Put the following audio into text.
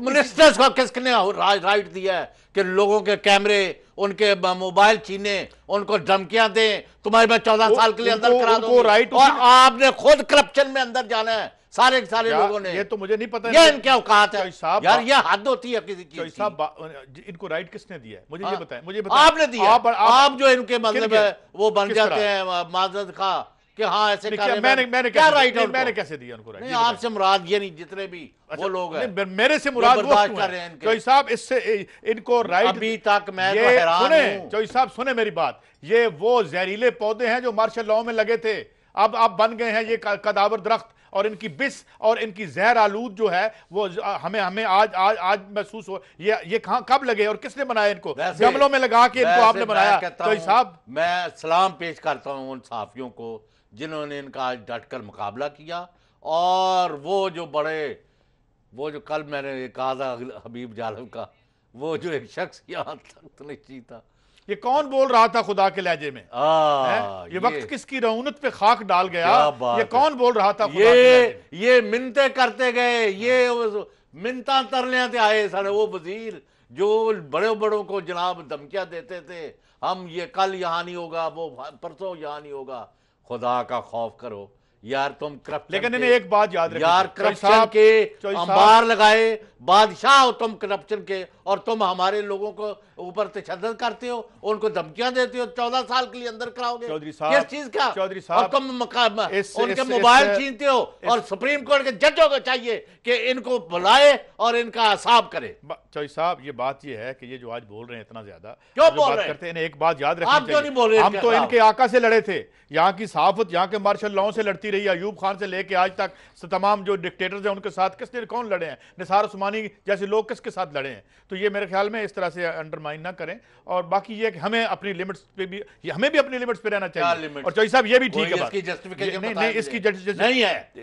Ministers को किसने right दिया है कि लोगों के कैमरे उनके मोबाइल छीने उनको धमकियां दें तुम्हारे में चौदह साल के लिए अंदर करा दो राइट और आपने खुद करप्शन में अंदर जाना है सारे के सारे लोगों ने ये तो मुझे नहीं पता ये इनके औकात है यार ये हद होती है किसी चीज साहब इनको राइट किसने दिया है मुझे ये बताएं हाँ। मुझे बताएं आपने दिया आप, आप, आप जो इनके मतलब वो बन जाते हैं माजद खा कि हाँ ऐसे मैंने मैंने क्या राइट है मैंने कैसे दिया उनको राइट आपसे मुराद ये नहीं जितने भी अच्छा, वो लोग हैं मेरे से मुराद वो चौई साहब इससे इनको राइट अभी तक मैं तो हैरान सुने चौई साहब सुने मेरी बात ये वो जहरीले पौधे हैं जो मार्शल लॉ में लगे थे अब आप बन गए हैं ये कदावर दरख्त और इनकी बिस और इनकी जहर आलूद जो है वो हमें हमें आज आज आज महसूस हो ये ये कहाँ कब लगे और किसने बनाया इनको गमलों में लगा के इनको आपने बनाया तो साहब मैं सलाम पेश करता हूँ उन साफियों को जिन्होंने इनका आज डट कर मुकाबला किया और वो जो बड़े वो जो कल मैंने कहा था हबीब जालम का वो जो एक शख्स यहाँ तक नहीं जीता ये कौन बोल रहा था खुदा के लहजे में आ, ये, ये वक्त किसकी रौनत पे खाक डाल गया ये कौन बोल रहा था खुदा ये ये मिनते करते गए ये मिनता तरलिया थे आए सारे वो वजीर जो बड़े बड़ों को जनाब धमकियां देते थे हम ये कल यहाँ नहीं होगा वो परसों यहाँ नहीं होगा खुदा का खौफ करो यार तुम करप्शन लेकिन इन्हें एक बात याद रखी यार करप्शन के अंबार लगाए बादशाह हो तुम करप्शन के और तुम हमारे लोगों को ऊपर तशद करते हो उनको धमकियां देते हो चौदह साल के लिए अंदर कराओगे चौधरी साहब किस चीज का चौधरी साहब तुम इस, उनके मोबाइल छीनते हो और सुप्रीम कोर्ट के जजों को चाहिए कि इनको बुलाए और इनका हिसाब करे चौधरी साहब ये बात ये है कि ये जो आज बोल रहे हैं इतना ज्यादा क्यों बोल रहे हैं एक बात याद रखनी हम तो इनके आका से लड़े थे यहाँ की सहाफत यहाँ के मार्शल लॉ से लड़ती रही अयूब खान से लेके आज तक तमाम जो डिक्टेटर्स हैं उनके साथ किसने कौन लड़े हैं निसार उस्मानी जैसे लोग किसके साथ लड़े हैं तो ये मेरे ख्याल में इस तरह से अंडरमाइन ना करें और बाकी ये कि हमें अपनी लिमिट्स पे भी हमें भी अपनी लिमिट्स पे रहना चाहिए और चौधरी साहब ये भी ठीक है नहीं इसकी नहीं है